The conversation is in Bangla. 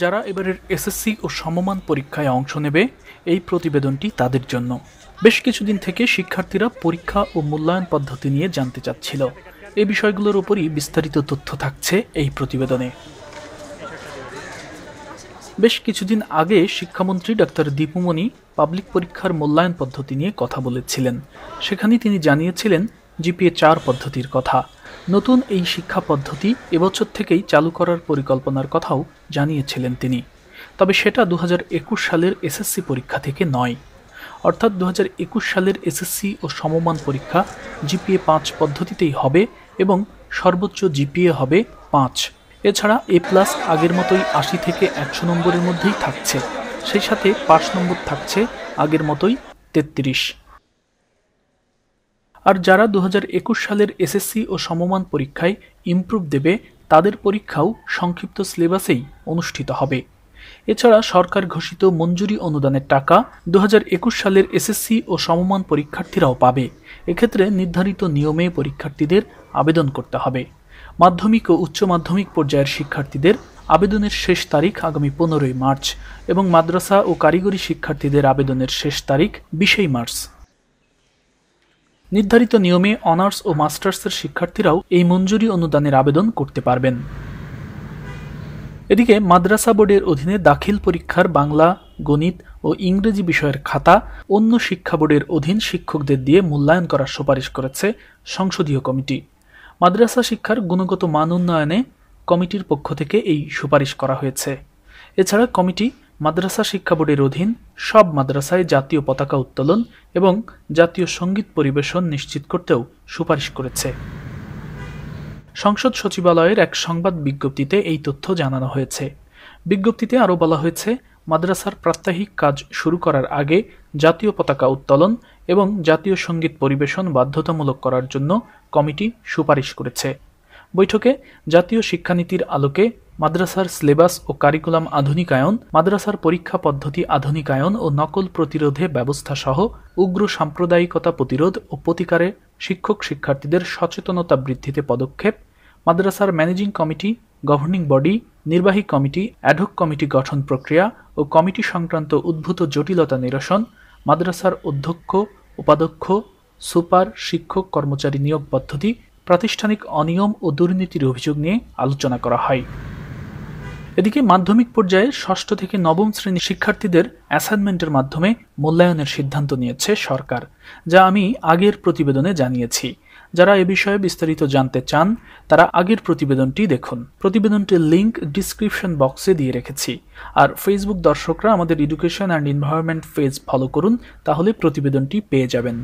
যারা এবারের এসএসসি ও সমমান পরীক্ষায় অংশ নেবে এই প্রতিবেদনটি তাদের জন্য বেশ কিছুদিন থেকে শিক্ষার্থীরা পরীক্ষা ও মূল্যায়ন পদ্ধতি নিয়ে জানতে চাচ্ছিল এই বিষয়গুলোর উপরই বিস্তারিত তথ্য থাকছে এই প্রতিবেদনে বেশ কিছুদিন আগে শিক্ষামন্ত্রী ডাক্তার দীপুমণি পাবলিক পরীক্ষার মূল্যায়ন পদ্ধতি নিয়ে কথা বলেছিলেন সেখানে তিনি জানিয়েছিলেন জিপিএ চার পদ্ধতির কথা নতুন এই শিক্ষা পদ্ধতি এবছর থেকেই চালু করার পরিকল্পনার কথাও জানিয়েছিলেন তিনি তবে সেটা দু সালের এসএসসি পরীক্ষা থেকে নয় অর্থাৎ দু সালের এসএসসি ও সমমান পরীক্ষা জিপিএ পাঁচ পদ্ধতিতেই হবে এবং সর্বোচ্চ জিপিএ হবে পাঁচ এছাড়া এ প্লাস আগের মতোই আশি থেকে একশো নম্বরের মধ্যেই থাকছে সেই সাথে পাঁচ নম্বর থাকছে আগের মতোই তেত্রিশ আর যারা দু সালের এসএসসি ও সমমান পরীক্ষায় ইমপ্রুভ দেবে তাদের পরীক্ষাও সংক্ষিপ্ত সিলেবাসেই অনুষ্ঠিত হবে এছাড়া সরকার ঘোষিত মঞ্জুরি অনুদানের টাকা দু সালের এসএসসি ও সমমান পরীক্ষার্থীরাও পাবে এক্ষেত্রে নির্ধারিত নিয়মে পরীক্ষার্থীদের আবেদন করতে হবে মাধ্যমিক ও উচ্চ মাধ্যমিক পর্যায়ের শিক্ষার্থীদের আবেদনের শেষ তারিখ আগামী পনেরোই মার্চ এবং মাদ্রাসা ও কারিগরি শিক্ষার্থীদের আবেদনের শেষ তারিখ বিশেই মার্চ নির্ধারিত নিয়মে অনার্স ও মাস্টার্সের শিক্ষার্থীরাও এই মঞ্জুরি অনুদানের আবেদন করতে পারবেন এদিকে মাদ্রাসা বোর্ডের অধীনে দাখিল পরীক্ষার বাংলা গণিত ও ইংরেজি বিষয়ের খাতা অন্য শিক্ষা বোর্ডের অধীন শিক্ষকদের দিয়ে মূল্যায়ন করার সুপারিশ করেছে সংসদীয় কমিটি মাদ্রাসা শিক্ষার গুণগত মান উন্নয়নে কমিটির পক্ষ থেকে এই সুপারিশ করা হয়েছে এছাড়া কমিটি মাদ্রাসা শিক্ষা বোর্ডের অধীন সব মাদ্রাসায় জাতীয় পতাকা উত্তোলন এবং জাতীয় সঙ্গীত পরিবেশন নিশ্চিত করতেও সুপারিশ করেছে সংসদ সচিবালয়ের এক সংবাদ বিজ্ঞপ্তিতে এই তথ্য জানানো হয়েছে বিজ্ঞপ্তিতে আরও বলা হয়েছে মাদ্রাসার প্রাত্যহিক কাজ শুরু করার আগে জাতীয় পতাকা উত্তোলন এবং জাতীয় সঙ্গীত পরিবেশন বাধ্যতামূলক করার জন্য কমিটি সুপারিশ করেছে বৈঠকে জাতীয় শিক্ষানীতির আলোকে মাদ্রাসার সিলেবাস ও কারিকুলাম আধুনিকায়ন মাদ্রাসার পরীক্ষা পদ্ধতি আধুনিকায়ন ও নকল প্রতিরোধে ব্যবস্থা সহ উগ্র সাম্প্রদায়িকতা প্রতিরোধ ও প্রতিকারে শিক্ষক শিক্ষার্থীদের সচেতনতা বৃদ্ধিতে পদক্ষেপ মাদ্রাসার ম্যানেজিং কমিটি গভর্নিং বডি নির্বাহী কমিটি অ্যাডহক কমিটি গঠন প্রক্রিয়া ও কমিটি সংক্রান্ত উদ্ভূত জটিলতা নিরসন মাদ্রাসার অধ্যক্ষ উপাধ্যক্ষ সুপার শিক্ষক কর্মচারী নিয়োগ পদ্ধতি প্রাতিষ্ঠানিক অনিয়ম ও দুর্নীতির অভিযোগ নিয়ে আলোচনা করা হয় এদিকে মাধ্যমিক পর্যায়ে ষষ্ঠ থেকে নবম শ্রেণীর শিক্ষার্থীদের অ্যাসাইনমেন্টের মাধ্যমে মূল্যায়নের সিদ্ধান্ত নিয়েছে সরকার যা আমি আগের প্রতিবেদনে জানিয়েছি যারা এ বিষয়ে বিস্তারিত জানতে চান তারা আগের প্রতিবেদনটি দেখুন প্রতিবেদনটির লিঙ্ক ডিসক্রিপশন বক্সে দিয়ে রেখেছি আর ফেসবুক দর্শকরা আমাদের education and environment page follow করুন তাহলে প্রতিবেদনটি পেয়ে যাবেন